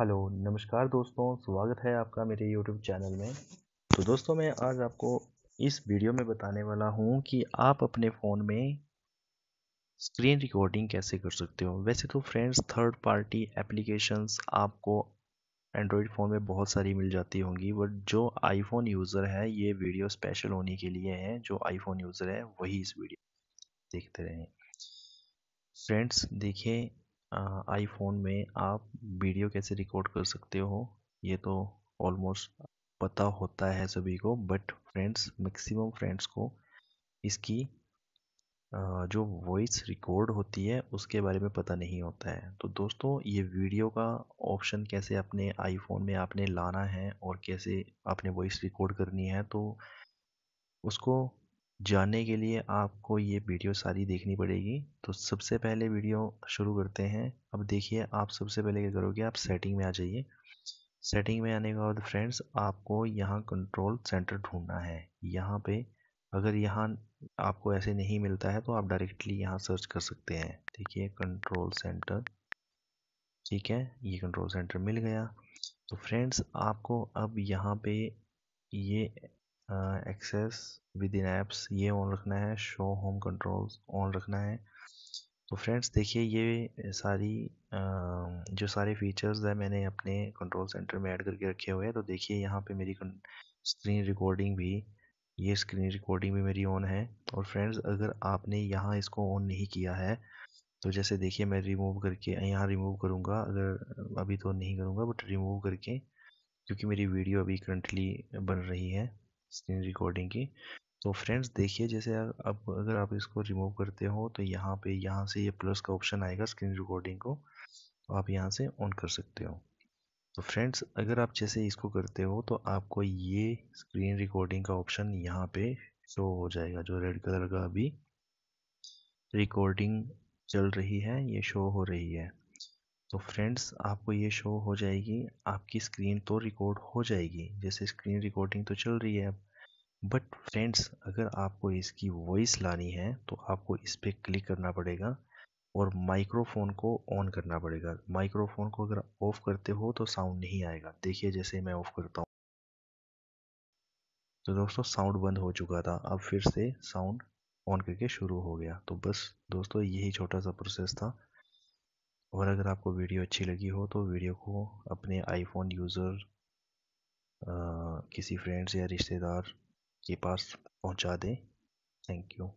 hello नमस्कार दोस्तों स्वागत है आपका मेरे यूट्यूब चैनल में तो दोस्तों मैं आज आपको इस वीडियो में बताने वाला हूँ कि आप अपने फ़ोन में स्क्रीन रिकॉर्डिंग कैसे कर सकते हो वैसे तो फ्रेंड्स थर्ड पार्टी एप्लीकेशंस आपको एंड्रॉयड फ़ोन में बहुत सारी मिल जाती होंगी बट जो आईफोन यूज़र है ये वीडियो स्पेशल होने के लिए है जो आईफोन यूज़र है वही इस वीडियो देखते रहें फ्रेंड्स देखिए आईफोन में आप वीडियो कैसे रिकॉर्ड कर सकते हो ये तो ऑलमोस्ट पता होता है सभी को बट फ्रेंड्स मैक्सिमम फ्रेंड्स को इसकी जो वॉइस रिकॉर्ड होती है उसके बारे में पता नहीं होता है तो दोस्तों ये वीडियो का ऑप्शन कैसे अपने आईफोन में आपने लाना है और कैसे आपने वॉइस रिकॉर्ड करनी है तो उसको जानने के लिए आपको ये वीडियो सारी देखनी पड़ेगी तो सबसे पहले वीडियो शुरू करते हैं अब देखिए आप सबसे पहले क्या करोगे आप सेटिंग में आ जाइए सेटिंग में आने के बाद फ्रेंड्स आपको यहाँ कंट्रोल सेंटर ढूंढना है यहाँ पे अगर यहाँ आपको ऐसे नहीं मिलता है तो आप डायरेक्टली यहाँ सर्च कर सकते हैं देखिए कंट्रोल सेंटर ठीक है ये कंट्रोल सेंटर मिल गया तो फ्रेंड्स आपको अब यहाँ पे ये एक्सेस विद इन एप्स ये ऑन रखना है शो होम कंट्रोल्स ऑन रखना है तो फ्रेंड्स देखिए ये सारी आ, जो सारे फीचर्स है मैंने अपने कंट्रोल सेंटर में ऐड करके रखे हुए हैं तो देखिए यहाँ पे मेरी स्क्रीन रिकॉर्डिंग भी ये स्क्रीन रिकॉर्डिंग भी मेरी ऑन है और फ्रेंड्स अगर आपने यहाँ इसको ऑन नहीं किया है तो जैसे देखिए मैं रिमूव करके यहाँ रिमूव करूँगा अगर अभी तो नहीं करूँगा बट रिमूव करके क्योंकि मेरी वीडियो अभी करंटली बन रही है स्क्रीन रिकॉर्डिंग की तो फ्रेंड्स देखिए जैसे अब अगर आप इसको रिमूव करते हो तो यहाँ पे यहाँ से ये प्लस का ऑप्शन आएगा स्क्रीन रिकॉर्डिंग को तो आप यहाँ से ऑन कर सकते हो तो फ्रेंड्स अगर आप जैसे इसको करते हो तो आपको ये स्क्रीन रिकॉर्डिंग का ऑप्शन यहाँ पे शो हो जाएगा जो रेड कलर का अभी रिकॉर्डिंग चल रही है ये शो हो रही है तो फ्रेंड्स आपको ये शो हो जाएगी आपकी स्क्रीन तो रिकॉर्ड हो जाएगी जैसे स्क्रीन रिकॉर्डिंग तो चल रही है अब बट फ्रेंड्स अगर आपको इसकी वॉइस लानी है तो आपको इस पर क्लिक करना पड़ेगा और माइक्रोफोन को ऑन करना पड़ेगा माइक्रोफोन को अगर ऑफ करते हो तो साउंड नहीं आएगा देखिए जैसे मैं ऑफ करता हूँ तो दोस्तों साउंड बंद हो चुका था अब फिर से साउंड ऑन करके शुरू हो गया तो बस दोस्तों यही छोटा सा प्रोसेस था और अगर आपको वीडियो अच्छी लगी हो तो वीडियो को अपने आईफोन यूज़र किसी फ्रेंड्स या रिश्तेदार के पास पहुंचा दें थैंक यू